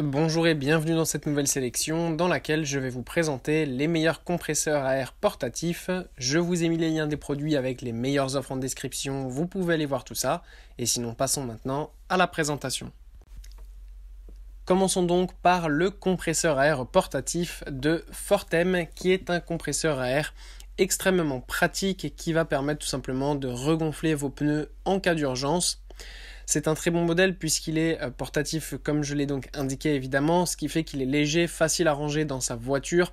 Bonjour et bienvenue dans cette nouvelle sélection dans laquelle je vais vous présenter les meilleurs compresseurs à air portatifs. Je vous ai mis les liens des produits avec les meilleures offres en description, vous pouvez aller voir tout ça. Et sinon passons maintenant à la présentation. Commençons donc par le compresseur à air portatif de Fortem qui est un compresseur à air extrêmement pratique et qui va permettre tout simplement de regonfler vos pneus en cas d'urgence. C'est un très bon modèle puisqu'il est euh, portatif comme je l'ai donc indiqué évidemment, ce qui fait qu'il est léger, facile à ranger dans sa voiture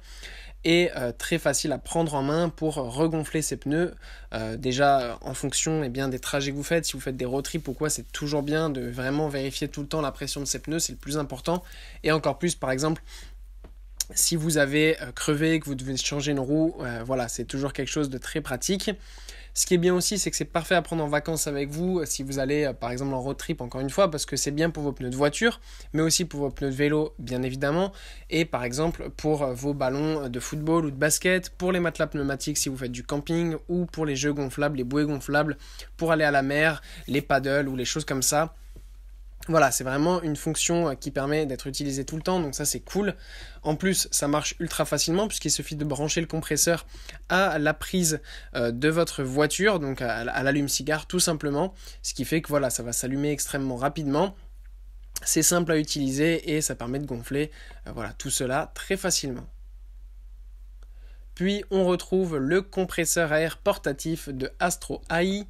et euh, très facile à prendre en main pour regonfler ses pneus. Euh, déjà en fonction eh bien, des trajets que vous faites, si vous faites des road trips ou quoi, c'est toujours bien de vraiment vérifier tout le temps la pression de ses pneus, c'est le plus important. Et encore plus par exemple si vous avez crevé, que vous devez changer une roue, voilà, c'est toujours quelque chose de très pratique. Ce qui est bien aussi, c'est que c'est parfait à prendre en vacances avec vous euh, si vous allez euh, par exemple en road trip encore une fois parce que c'est bien pour vos pneus de voiture, mais aussi pour vos pneus de vélo bien évidemment et par exemple pour euh, vos ballons de football ou de basket, pour les matelas pneumatiques si vous faites du camping ou pour les jeux gonflables, les bouées gonflables pour aller à la mer, les paddles ou les choses comme ça. Voilà, c'est vraiment une fonction euh, qui permet d'être utilisée tout le temps, donc ça c'est cool. En plus, ça marche ultra facilement puisqu'il suffit de brancher le compresseur à la prise euh, de votre voiture, donc à l'allume-cigare tout simplement, ce qui fait que voilà, ça va s'allumer extrêmement rapidement. C'est simple à utiliser et ça permet de gonfler euh, voilà, tout cela très facilement. Puis on retrouve le compresseur air portatif de Astro AI.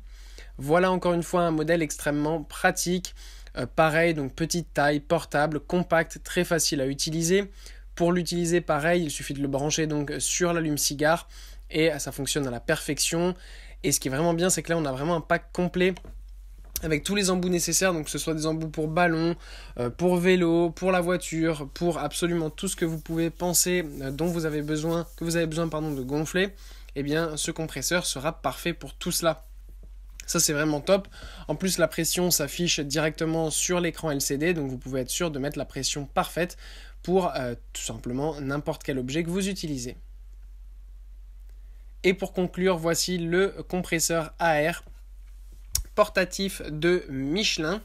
Voilà encore une fois un modèle extrêmement pratique euh, pareil, donc petite taille, portable, compact, très facile à utiliser. Pour l'utiliser, pareil, il suffit de le brancher donc sur l'allume-cigare et euh, ça fonctionne à la perfection. Et ce qui est vraiment bien, c'est que là, on a vraiment un pack complet avec tous les embouts nécessaires, donc que ce soit des embouts pour ballon, euh, pour vélo, pour la voiture, pour absolument tout ce que vous pouvez penser dont vous avez besoin, que vous avez besoin pardon, de gonfler, et eh bien ce compresseur sera parfait pour tout cela. Ça, c'est vraiment top. En plus, la pression s'affiche directement sur l'écran LCD, donc vous pouvez être sûr de mettre la pression parfaite pour euh, tout simplement n'importe quel objet que vous utilisez. Et pour conclure, voici le compresseur AR portatif de Michelin.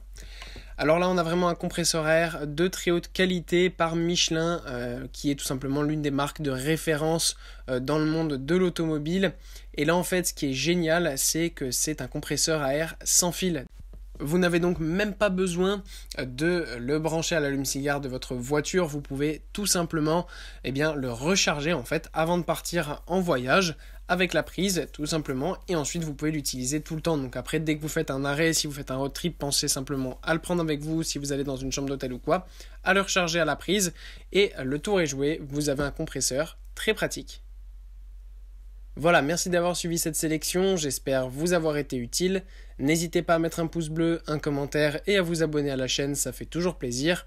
Alors là, on a vraiment un compresseur air de très haute qualité par Michelin, euh, qui est tout simplement l'une des marques de référence euh, dans le monde de l'automobile. Et là, en fait, ce qui est génial, c'est que c'est un compresseur à air sans fil. Vous n'avez donc même pas besoin euh, de le brancher à l'allume-cigare de votre voiture. Vous pouvez tout simplement eh bien, le recharger en fait avant de partir en voyage avec la prise, tout simplement, et ensuite vous pouvez l'utiliser tout le temps. Donc après, dès que vous faites un arrêt, si vous faites un road trip, pensez simplement à le prendre avec vous, si vous allez dans une chambre d'hôtel ou quoi, à le recharger à la prise, et le tour est joué, vous avez un compresseur, très pratique. Voilà, merci d'avoir suivi cette sélection, j'espère vous avoir été utile. N'hésitez pas à mettre un pouce bleu, un commentaire et à vous abonner à la chaîne, ça fait toujours plaisir.